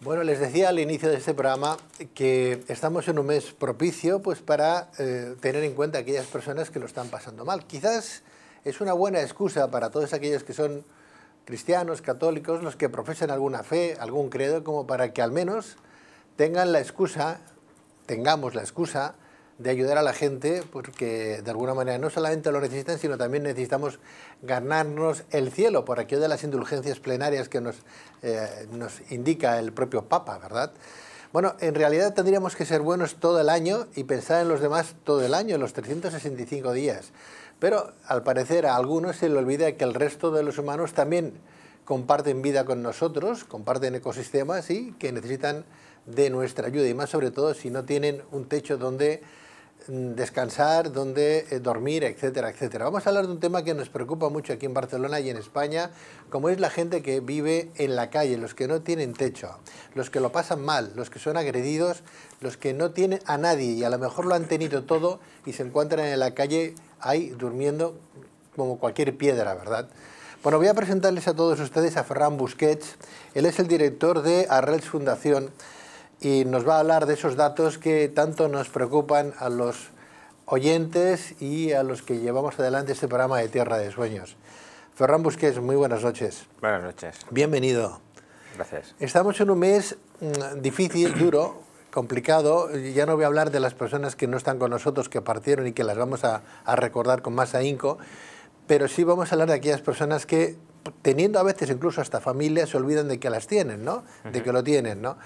Bueno, les decía al inicio de este programa que estamos en un mes propicio pues, para eh, tener en cuenta aquellas personas que lo están pasando mal. Quizás es una buena excusa para todos aquellos que son cristianos, católicos, los que profesan alguna fe, algún credo, como para que al menos tengan la excusa, tengamos la excusa de ayudar a la gente, porque de alguna manera no solamente lo necesitan, sino también necesitamos ganarnos el cielo por aquello de las indulgencias plenarias que nos, eh, nos indica el propio Papa, ¿verdad? Bueno, en realidad tendríamos que ser buenos todo el año y pensar en los demás todo el año, en los 365 días. Pero al parecer a algunos se le olvida que el resto de los humanos también comparten vida con nosotros, comparten ecosistemas y que necesitan de nuestra ayuda y más sobre todo si no tienen un techo donde Mm, descansar, dónde eh, dormir, etcétera, etcétera. Vamos a hablar de un tema que nos preocupa mucho aquí en Barcelona y en España, como es la gente que vive en la calle, los que no tienen techo, los que lo pasan mal, los que son agredidos, los que no tienen a nadie y a lo mejor lo han tenido todo y se encuentran en la calle ahí durmiendo como cualquier piedra, ¿verdad? Bueno, voy a presentarles a todos ustedes a Ferran Busquets. Él es el director de Arrels Fundación y nos va a hablar de esos datos que tanto nos preocupan a los oyentes y a los que llevamos adelante este programa de Tierra de Sueños. Ferran Busquets, muy buenas noches. Buenas noches. Bienvenido. Gracias. Estamos en un mes mm, difícil, duro, complicado. Ya no voy a hablar de las personas que no están con nosotros, que partieron y que las vamos a, a recordar con más ahínco, pero sí vamos a hablar de aquellas personas que, teniendo a veces incluso hasta familia, se olvidan de que las tienen, ¿no? De que lo tienen, ¿no?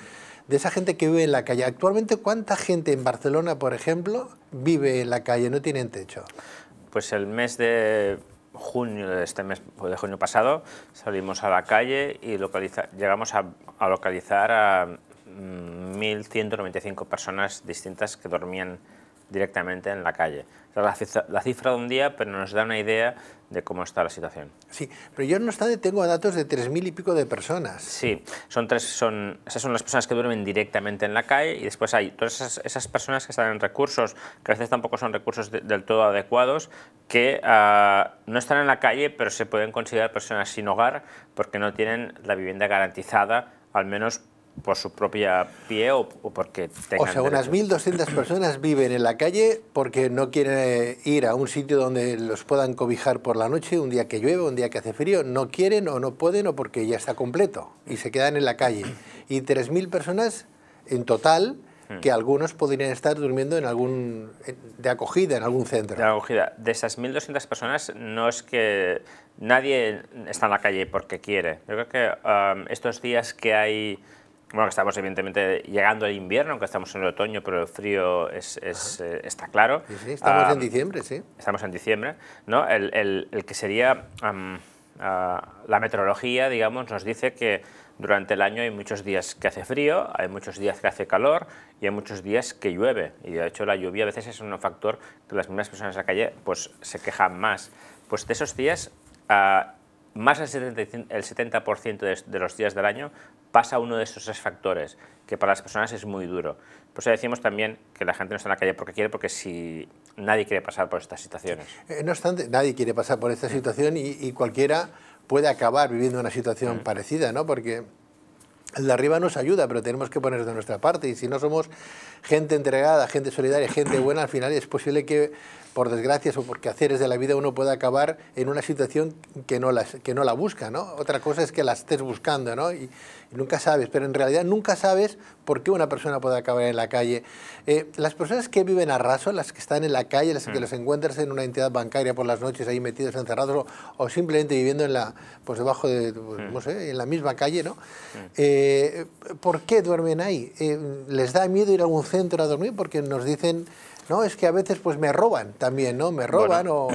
de esa gente que vive en la calle. Actualmente, ¿cuánta gente en Barcelona, por ejemplo, vive en la calle, no tienen techo? Pues el mes de junio de este mes, pues, de junio pasado, salimos a la calle y llegamos a, a localizar a 1.195 mm, personas distintas que dormían directamente en la calle. Es la, cifra, de un día, pero nos da una idea de cómo está la situación. Sí, pero yo no obstante tengo datos de 3.000 y pico de personas. Sí, son tres, son, esas son las personas que duermen directamente en la calle y después hay todas esas, personas que están en recursos, que a veces tampoco son recursos del todo adecuados, que ah, no están en la calle, pero se pueden considerar personas sin hogar porque no tienen la vivienda garantizada, al menos por su propia pie o, porque tengan... O sea, unas 1.200 personas viven en la calle porque no quieren eh, ir a un sitio donde los puedan cobijar por la noche, un día que llueve, un día que hace frío, no quieren o no pueden o porque ya está completo y se quedan en la calle. Y 3.000 personas en total hmm. que algunos podrían estar durmiendo en algún de acogida, en algún centro. De acogida. De esas 1.200 personas no es que nadie está en la calle porque quiere. Yo creo que um, estos días que hay bueno, estamos evidentemente llegando al invierno, aunque estamos en el otoño, pero el frío es, eh, está claro. Sí, estamos en ah, diciembre, sí. Estamos en diciembre, ¿no? El, que sería ah, la meteorología, digamos, nos dice que durante el año hay muchos días que hace frío, hay muchos días que hace calor y hay muchos días que llueve. Y de hecho la lluvia a veces es un factor que las mismas personas en la calle pues, se quejan más. Pues de esos días, ah, más del 70%, de los días del año pasa uno de esos tres factores, que para las personas es muy duro. Por eso decimos también que la gente no está en la calle porque quiere, porque si nadie quiere pasar por estas situaciones. Eh, no obstante, nadie quiere pasar por esta situación y, cualquiera puede acabar viviendo una situación parecida, ¿no? Porque el de arriba nos ayuda, pero tenemos que poner de nuestra parte. Y si no somos gente entregada, gente solidaria, gente buena, al final es posible que, por desgracias o por quehaceres de la vida, uno pueda acabar en una situación que no, que no la busca, ¿no? Otra cosa es que la estés buscando, ¿no? Nunca sabes, pero en realidad nunca sabes por qué una persona puede acabar en la calle. Eh, las personas que viven a raso, las que están en la calle, las que mm. los encuentras en una entidad bancaria por las noches ahí metidos encerrados o, simplemente viviendo en la, pues debajo de, pues, mm. no sé, en la misma calle, ¿no? Mm. Eh, ¿Por qué duermen ahí? Eh, ¿Les da miedo ir a un centro a dormir? Porque nos dicen, no, es que a veces pues me roban también, ¿no? Me roban o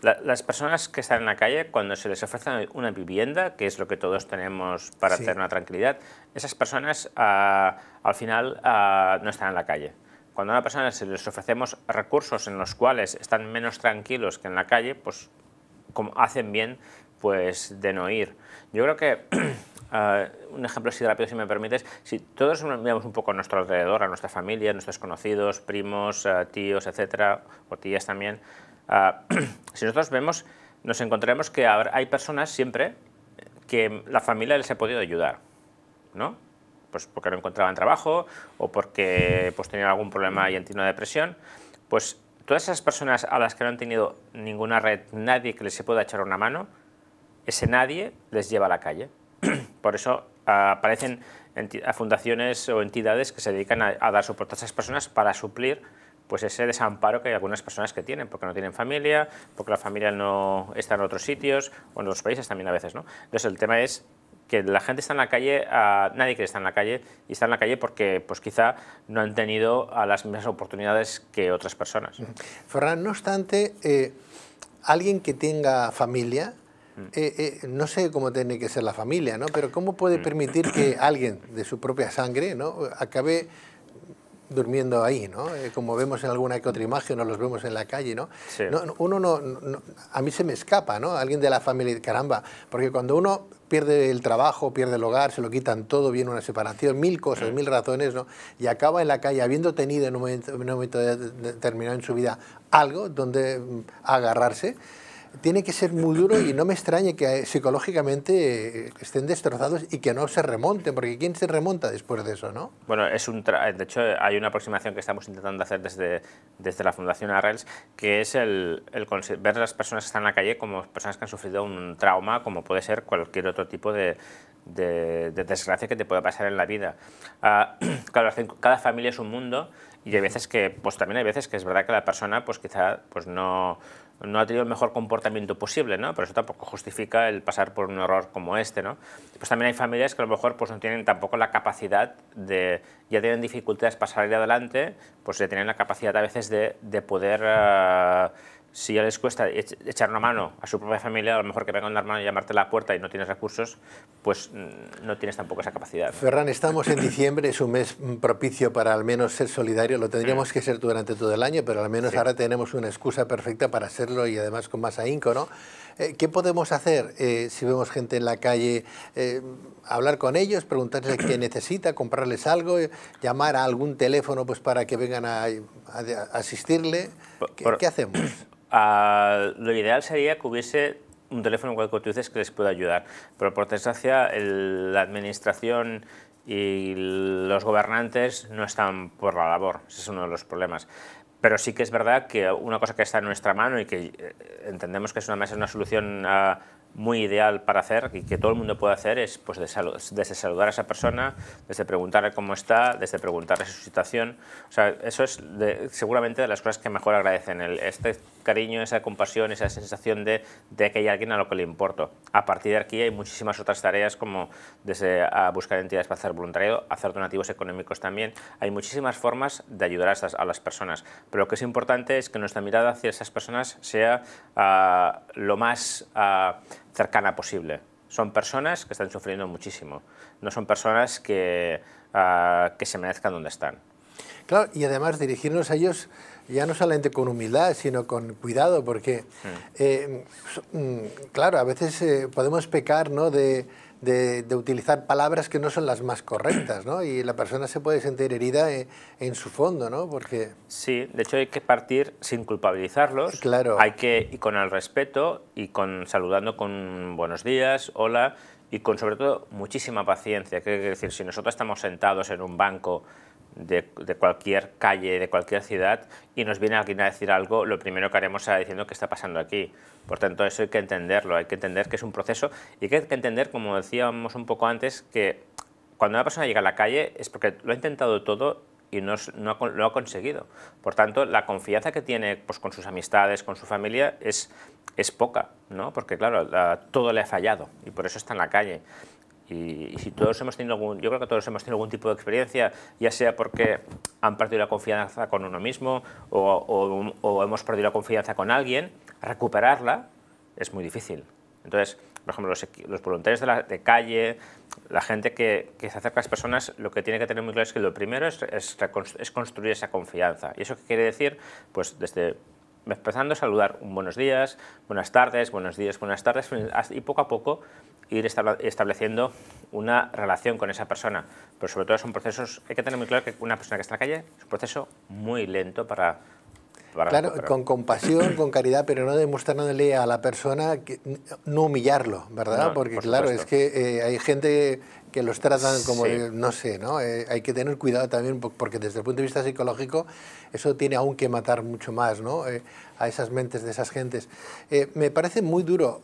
las personas que están en la calle, cuando se les ofrece una vivienda, que es lo que todos tenemos para tener una tranquilidad, esas personas ah, al final ah, no están en la calle. Cuando a una persona se les ofrecemos recursos en los cuales están menos tranquilos que en la calle, pues como hacen bien pues de no ir. Yo creo que ah, un ejemplo así rápido, si me permites, si todos miramos un poco a nuestro alrededor, a nuestra familia, a nuestros conocidos, primos, tíos, etcétera, o tías también, Ah, si nosotros vemos, nos encontraremos que hay personas siempre que la familia les ha podido ayudar, ¿no? Pues porque no encontraban trabajo o porque pues, tenían algún problema y han una depresión. Pues todas esas personas a las que no han tenido ninguna red, nadie que les se pueda echar una mano, ese nadie les lleva a la calle. Por eso ah, aparecen fundaciones o entidades que se dedican a dar soporte a esas personas para suplir pues ese desamparo que hay algunas personas que tienen, porque no tienen familia, porque la familia no está en otros sitios, o en otros países también a veces, ¿no? Entonces el tema es que la gente está en la calle, nadie quiere estar en la calle, y está en la calle porque pues quizá no han tenido las mismas oportunidades que otras personas. Ferran, no obstante, eh, alguien que tenga familia, mm. eh, eh, no sé cómo tiene que ser la familia, ¿no? Pero ¿cómo puede mm. permitir que alguien de su propia sangre ¿no? acabe durmiendo ahí, ¿no? Eh, como vemos en alguna otra o los vemos en la calle, ¿no? uno no, a mí se me escapa, ¿no? Alguien de la familia, caramba, porque cuando uno pierde el trabajo, pierde el hogar, se lo quitan todo, viene una separación, mil cosas, mm. mil razones, ¿no? Y acaba en la calle, habiendo tenido en un momento, en un momento determinado en su vida algo donde mm, agarrarse, tiene que ser muy duro y no me extrañe que eh, psicológicamente eh, estén destrozados y que no se remonten, porque ¿quién se remonta después de eso? ¿no? Bueno, es un de hecho hay una aproximación que estamos intentando hacer desde, desde la Fundación Arrels, que es el, ver a las personas que están en la calle como personas que han sufrido un trauma, como puede ser cualquier otro tipo de, desgracia que te pueda pasar en la vida. Ah, cada, cada familia es un mundo y hay veces que, pues también hay veces que es verdad que la persona pues quizá pues no no ha tenido el mejor comportamiento posible, ¿no? Pero eso tampoco justifica el pasar por un error como este, ¿no? Pues también hay familias que a lo mejor pues no tienen tampoco la capacidad de, ya tienen dificultades para salir adelante, pues ya tienen la capacidad a veces de, poder... Eh, si ya les cuesta echar una mano a su propia familia, a lo mejor que venga un hermano y llamarte a la puerta y no tienes recursos, pues mm, no tienes tampoco esa capacidad. Ferran, estamos en diciembre, es un mes mm, propicio para al menos ser solidario, lo tendríamos mm. que ser durante todo el año, pero al menos ahora tenemos una excusa perfecta para hacerlo y además con más ahínco, ¿no? Eh, ¿Qué podemos hacer eh, si vemos gente en la calle? Eh, hablar con ellos, preguntarles qué necesita, comprarles algo, llamar a algún teléfono pues, para que vengan a, asistirle. ¿Qué, hacemos? Ah, lo ideal sería que hubiese un teléfono cual cualquier dices que les pueda ayudar. Pero por desgracia, la administración y los gobernantes no están por la labor. Ese es uno de los problemas. Pero sí que es verdad que una cosa que está en nuestra mano y que eh, entendemos que es una, es una solución muy ideal para hacer y que todo el mundo puede hacer es pues, desde saludar a esa persona, desde preguntarle cómo está, desde preguntarle su situación. O sea, eso es seguramente de las cosas que mejor agradecen, el, este cariño, esa compasión, esa sensación de, de, que hay alguien a lo que le importo. A partir de aquí hay muchísimas otras tareas como desde a buscar entidades para hacer voluntariado, hacer donativos económicos también. Hay muchísimas formas de ayudar a, a las personas, pero lo que es importante es que nuestra mirada hacia esas personas sea ah, lo más... Ah, cercana posible. Son personas que están sufriendo muchísimo, no son personas que, ah, que se merezcan donde están. Claro, y además dirigirnos a ellos ya no solamente con humildad, sino con cuidado, porque, mm. eh, mm, claro, a veces eh, podemos pecar ¿no? de, de, utilizar palabras que no son las más correctas, ¿no? Y la persona se puede sentir herida eh, en, su fondo, ¿no? Porque... Sí, de hecho hay que partir sin culpabilizarlos. Claro. Hay que, y con el respeto, y con saludando con buenos días, hola, y con sobre todo muchísima paciencia. Quiero decir, si nosotros estamos sentados en un banco de, cualquier calle, de cualquier ciudad, y nos viene alguien a decir algo, lo primero que haremos será diciendo qué está pasando aquí. Por tanto, eso hay que entenderlo, hay que entender que es un proceso y que hay que entender, como decíamos un poco antes, que cuando una persona llega a la calle es porque lo ha intentado todo y no, lo ha conseguido. Por tanto, la confianza que tiene pues, con sus amistades, con su familia, es, es poca, ¿no? porque claro, todo le ha fallado y por eso está en la calle. Y, si todos hemos tenido algún, yo creo que todos hemos tenido algún tipo de experiencia, ya sea porque han perdido la confianza con uno mismo o, o, hemos perdido la confianza con alguien, recuperarla es muy difícil. Entonces, por ejemplo, los, voluntarios de, calle, la gente que, se acerca a las personas, lo que tiene que tener muy claro es que lo primero es, es, es construir esa confianza. ¿Y eso qué quiere decir? Pues desde empezando a saludar un buenos días, buenas tardes, buenos días, buenas tardes, y poco a poco ir estableciendo una relación con esa persona. Pero sobre todo son procesos, hay que tener muy claro que una persona que está en la calle es un proceso muy lento para... claro, con compasión, con caridad, pero no demostrándole a la persona, no humillarlo, ¿verdad? Porque claro, es que eh, hay gente que los tratan como, no sé, ¿no? Eh, hay que tener cuidado también porque desde el punto de vista psicológico eso tiene aún que matar mucho más, eh, a esas mentes de esas gentes. Eh, me parece muy duro,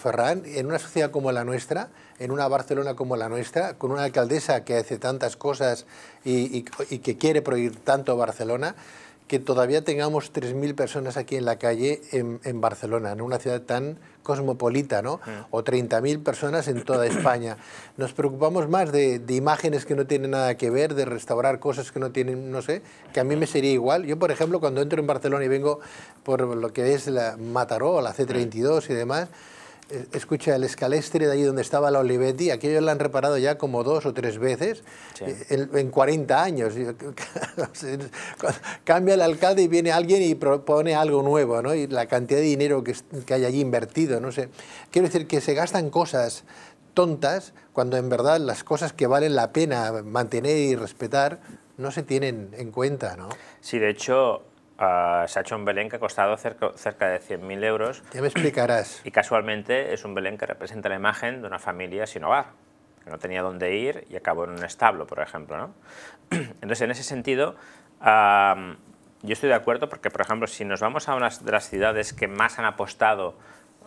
Ferran, en una sociedad como la nuestra, en una Barcelona como la nuestra, con una alcaldesa que hace tantas cosas y, y que quiere prohibir tanto Barcelona, que todavía tengamos 3.000 personas aquí en la calle en, Barcelona, en una ciudad tan cosmopolita, ¿no? O 30.000 personas en toda España. Nos preocupamos más de, de, imágenes que no tienen nada que ver, de restaurar cosas que no tienen, no sé, que a mí me sería igual. Yo, por ejemplo, cuando entro en Barcelona y vengo por lo que es la Mataró, la C32 y demás, eh, escucha, el escalestre de allí donde estaba la Olivetti, aquello lo han reparado ya como dos o tres veces eh, en, 40 años. Cambia el alcalde y viene alguien y propone algo nuevo, ¿no? Y la cantidad de dinero que, que hay allí invertido, no sé. Quiero decir que se gastan cosas tontas cuando en verdad las cosas que valen la pena mantener y respetar no se tienen en cuenta, ¿no? Sí, de hecho, Ah, se ha hecho un Belén que ha costado cerca, de 100.000 euros. Ya me explicarás. Y casualmente es un Belén que representa la imagen de una familia sin hogar, que no tenía dónde ir y acabó en un establo, por ejemplo. ¿no? Entonces, en ese sentido, yo estoy de acuerdo porque, por ejemplo, si nos vamos a una de las ciudades que más han apostado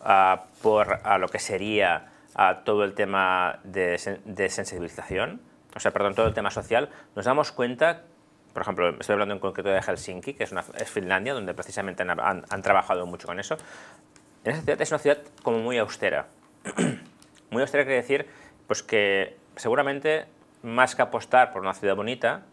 ah, por lo que sería ah, todo el tema de, de sensibilización, o sea, perdón, todo el tema social, nos damos cuenta por ejemplo, estoy hablando en concreto de Helsinki, que es, una, Finlandia, donde precisamente han, trabajado mucho con eso. En esa ciudad es una ciudad como muy austera. muy austera quiere decir pues que seguramente más que apostar por una ciudad bonita,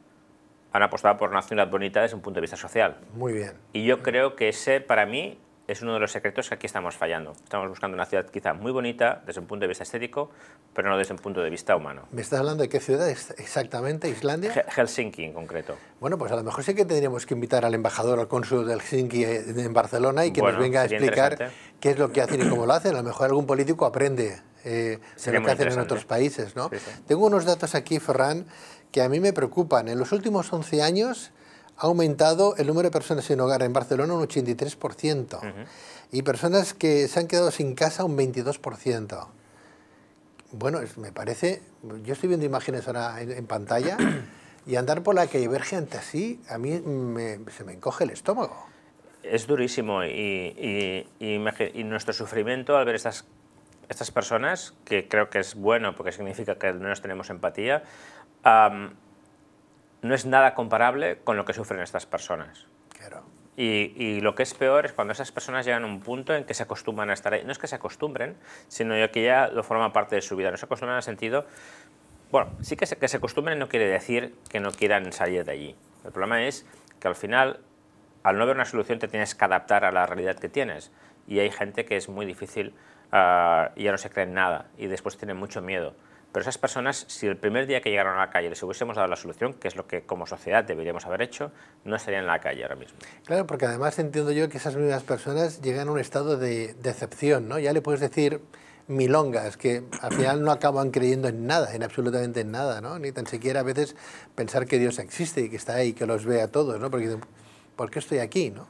han apostado por una ciudad bonita desde un punto de vista social. Muy bien. Y yo creo que ese, para mí, es uno de los secretos que aquí estamos fallando. Estamos buscando una ciudad quizá muy bonita desde un punto de vista estético, pero no desde un punto de vista humano. ¿Me estás hablando de qué ciudad exactamente, Islandia? Helsinki en concreto. Bueno, pues a lo mejor sí que tendríamos que invitar al embajador, al cónsul de Helsinki eh, en Barcelona y que nos venga a explicar qué es lo que hacen y cómo lo hacen. A lo mejor algún político aprende eh, lo que hacen en otros países. ¿no? Tengo unos datos aquí, Ferran, que a mí me preocupan. En los últimos 11 años ha aumentado el número de personas sin hogar en Barcelona un 83%. Y personas que se han quedado sin casa un 22%. Bueno, me parece, yo estoy viendo imágenes ahora en, pantalla y andar por la calle ver gente así, a mí se me encoge el estómago. Es durísimo y, nuestro sufrimiento al ver estas estas personas, que creo que es bueno porque significa que al menos tenemos empatía, no es nada comparable con lo que sufren estas personas. Y, lo que es peor es cuando esas personas llegan a un punto en que se acostumbran a estar ahí. No es que se acostumbren, sino que ya lo forma parte de su vida. No se acostumbran al sentido... Bueno, sí que se, que se acostumbren no quiere decir que no quieran salir de allí. El problema es que al final, al no ver una solución, te tienes que adaptar a la realidad que tienes. Y hay gente que es muy difícil, ah, y ya no se cree en nada, y después tiene mucho miedo. Pero esas personas, si el primer día que llegaron a la calle les hubiésemos dado la solución, que es lo que como sociedad deberíamos haber hecho, no estarían en la calle ahora mismo. Claro, porque además entiendo yo que esas mismas personas llegan a un estado de decepción, ¿no? Ya le puedes decir milongas que al final no acaban creyendo en nada, en absolutamente nada, ¿no? Ni tan siquiera a veces pensar que Dios existe y que está ahí, que los ve a todos, ¿no? Porque dicen, ¿por qué estoy aquí, no?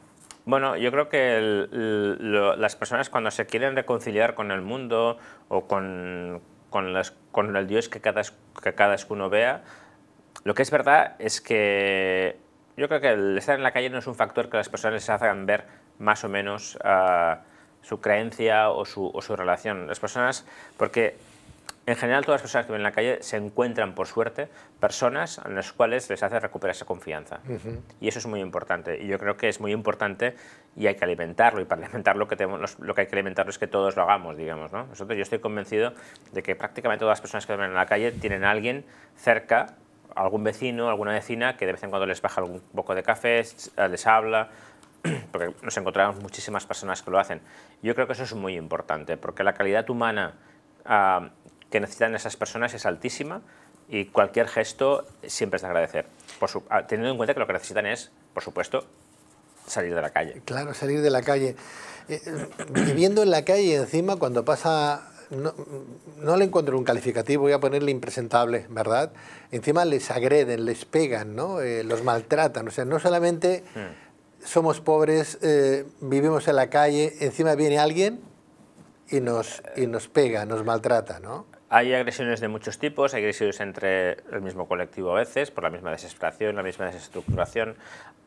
Bueno, yo creo que las personas cuando se quieren reconciliar con el mundo o con, con las con el dios que cada, que uno vea. Lo que es verdad es que yo creo que el estar en la calle no es un factor que las personas se hagan ver más o menos ah, su creencia o su, o su relación. Las personas, porque en general, todas las personas que ven en la calle se encuentran, por suerte, personas en las cuales les hace recuperar esa confianza. Y eso es muy importante. Y yo creo que es muy importante y hay que alimentarlo. Y para alimentarlo, lo que, tenemos, lo que hay que alimentarlo es que todos lo hagamos, digamos. Nosotros, yo estoy convencido de que prácticamente todas las personas que viven en la calle tienen a alguien cerca, algún vecino, alguna vecina, que de vez en cuando les baja algún poco de café, eh, les habla, porque nos encontramos muchísimas personas que lo hacen. Yo creo que eso es muy importante, porque la calidad humana... Ah, que necesitan esas personas es altísima y cualquier gesto siempre es de agradecer. Por ah, teniendo en cuenta que lo que necesitan es, por supuesto, salir de la calle. Claro, salir de la calle. Eh, eh, viviendo en la calle encima, cuando pasa... No, le encuentro un calificativo, voy a ponerle impresentable, ¿verdad? Encima les agreden, les pegan, ¿no? Eh, los maltratan. O sea, no solamente mm. somos pobres, vivimos en la calle, encima viene alguien y nos, y nos pega, nos maltrata, ¿no? Hay agresiones de muchos tipos, hay agresiones entre el mismo colectivo a veces, por la misma desesperación, la misma desestructuración.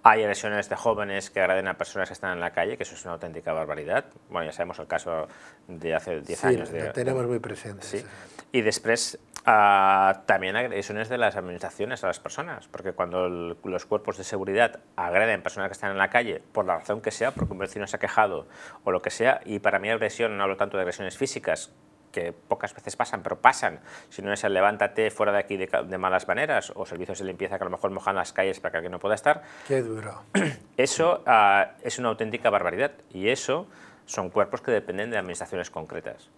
Hay agresiones de jóvenes que agreden a personas que están en la calle, que eso es una auténtica barbaridad. Bueno, ya sabemos el caso de hace 10 años. Sí, tenemos muy presente. Sí. Y después ah, también agresiones de las administraciones a las personas, porque cuando los cuerpos de seguridad agreden a personas que están en la calle, por la razón que sea, porque un vecino se ha quejado o lo que sea, y para mí agresión, no hablo tanto de agresiones físicas, que pocas veces pasan, pero pasan, si no es el levántate fuera de aquí de, malas maneras o servicios de limpieza que a lo mejor mojan las calles para que alguien no pueda estar. Qué duro. Eso ah, es una auténtica barbaridad y eso son cuerpos que dependen de administraciones concretas.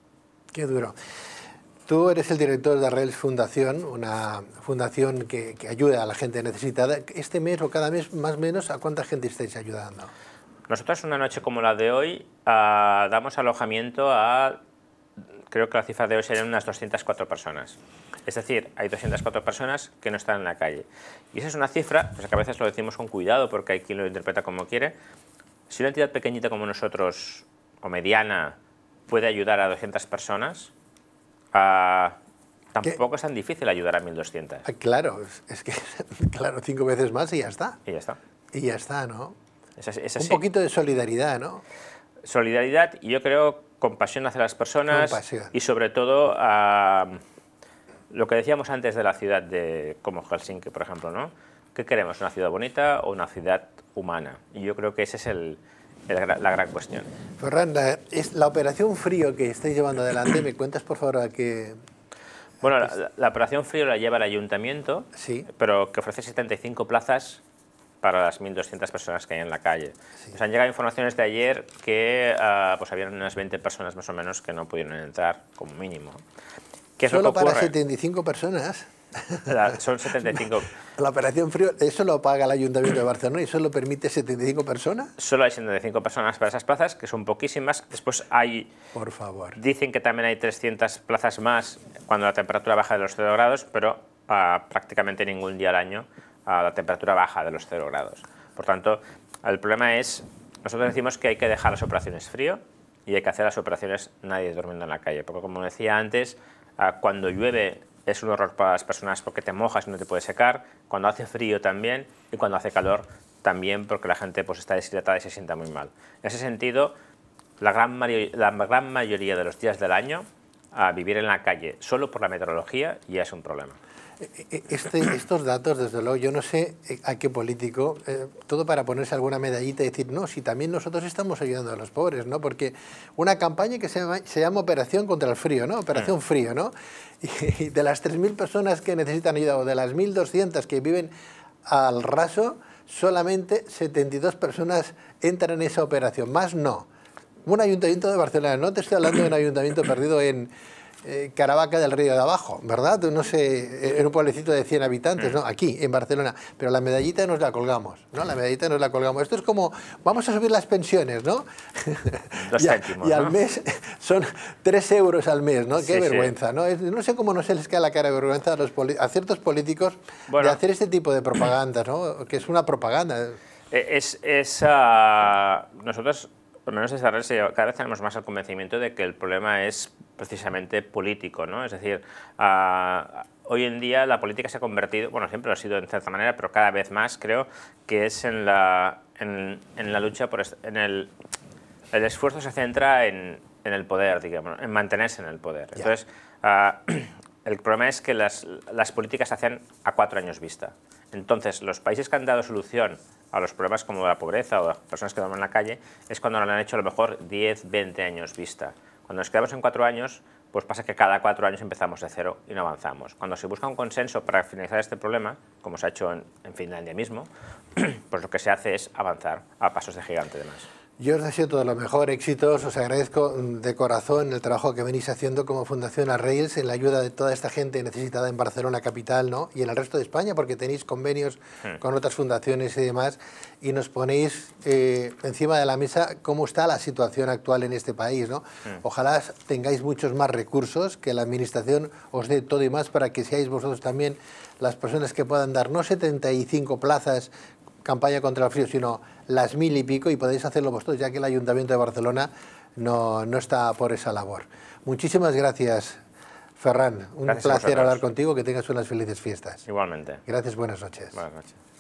Qué duro. Tú eres el director de Arrels Fundación, una fundación que, ayuda a la gente necesitada. Este mes o cada mes, más o menos, ¿a cuánta gente estáis ayudando? Nosotros una noche como la de hoy ah, damos alojamiento a creo que la cifra de hoy serían unas 204 personas. Es decir, hay 204 personas que no están en la calle. Y esa es una cifra pues, que a veces lo decimos con cuidado porque hay quien lo interpreta como quiere. Si una entidad pequeñita como nosotros, o mediana, puede ayudar a 200 personas, ah, Tampoco es tan difícil ayudar a 1.200. Ah, claro, es que, claro, cinco veces más y ya está. Y ya está. Y ya está, ¿no? Es así, Un poquito de solidaridad, ¿no? Solidaridad, y yo creo compasión hacia las personas y sobre todo a lo que decíamos antes de la ciudad de como Helsinki, por ejemplo, ¿no? ¿Qué queremos? ¿Una ciudad bonita o una ciudad humana? Y yo creo que esa es la gran cuestión. Fernanda, es la operación frío que estáis llevando adelante, ¿me cuentas por favor a qué, bueno, la, operación frío la lleva el ayuntamiento, pero que ofrece 75 plazas para las 1.200 personas que hay en la calle. Nos han llegado informaciones de ayer que ah, pues habían unas 20 personas más o menos que no pudieron entrar, como mínimo. ¿Qué es Solo lo que para 75 personas. son 75. La operación frío, eso lo paga el Ayuntamiento de Barcelona y solo permite 75 personas. Solo hay 75 personas para esas plazas, que son poquísimas. Después hay... Por favor. Dicen que también hay 300 plazas más cuando la temperatura baja de los 0 grados, pero ah, prácticamente ningún día al año a la temperatura baja de los 0 grados. Por tanto, el problema es, nosotros decimos que hay que dejar las operaciones frío y hay que hacer las operaciones nadie durmiendo en la calle, porque como decía antes, ah, cuando llueve es un horror para las personas porque te mojas y no te puedes secar, cuando hace frío también y cuando hace calor también porque la gente pues, está deshidratada y se sienta muy mal. En ese sentido, la gran, la gran mayoría de los días del año, a ah, vivir en la calle solo por la meteorología ya es un problema. Eh, eh, este, estos datos, desde luego, yo no sé eh, a qué político, todo para ponerse alguna medallita y decir, no, si también nosotros estamos ayudando a los pobres, ¿no? Porque una campaña que se llama, Operación contra el Frío, ¿no? Operación mm. Frío, ¿no? Y, y de las 3.000 personas que necesitan ayuda o de las 1.200 que viven al raso, solamente 72 personas entran en esa operación, más no. Un ayuntamiento de Barcelona, no te estoy hablando de un ayuntamiento perdido en eh, Caravaca del Río de Abajo, ¿verdad? No sé, era un pueblecito de 100 habitantes, mm. ¿no? Aquí, en Barcelona. Pero la medallita nos la colgamos, ¿no? La medallita nos la colgamos. Esto es como, vamos a subir las pensiones, ¿no? y, y al mes son 3 euros al mes, ¿no? Qué vergüenza, ¿no? no sé cómo no se les cae la cara de vergüenza a, los a ciertos políticos de hacer este tipo de propaganda, ¿no? Que es una propaganda. Eh, es, es ah, nosotros por lo menos cada vez tenemos más el convencimiento de que el problema es precisamente político, ¿no? Es decir, ah, hoy en día la política se ha convertido, bueno, siempre lo ha sido en cierta manera, pero cada vez más creo que es en la, en, la lucha por... En el, esfuerzo se centra en, el poder, digamos, en mantenerse en el poder. Entonces, ah, el problema es que las, las políticas se hacen a cuatro años vista. Entonces, los países que han dado solución a los problemas como la pobreza o las personas que duermen en la calle, es cuando lo han hecho a lo mejor 10, 20 años vista. Cuando nos quedamos en cuatro años, pues pasa que cada cuatro años empezamos de cero y no avanzamos. Cuando se busca un consenso para finalizar este problema, como se ha hecho en, Finlandia mismo, pues lo que se hace es avanzar a pasos de gigante de yo os deseo todo lo mejor, éxitos, os agradezco de corazón el trabajo que venís haciendo como Fundación Arrails en la ayuda de toda esta gente necesitada en Barcelona capital ¿no? y en el resto de España, porque tenéis convenios con otras fundaciones y demás, y nos ponéis eh, encima de la mesa cómo está la situación actual en este país. ¿no? Ojalá tengáis muchos más recursos, que la Administración os dé todo y más para que seáis vosotros también las personas que puedan dar no 75 plazas campaña contra el frío, sino las mil y pico, y podéis hacerlo vosotros, ya que el Ayuntamiento de Barcelona no, está por esa labor. Muchísimas gracias, Ferran. Un placer hablar contigo, que tengas unas felices fiestas. Igualmente. Gracias, buenas noches. Buenas noches.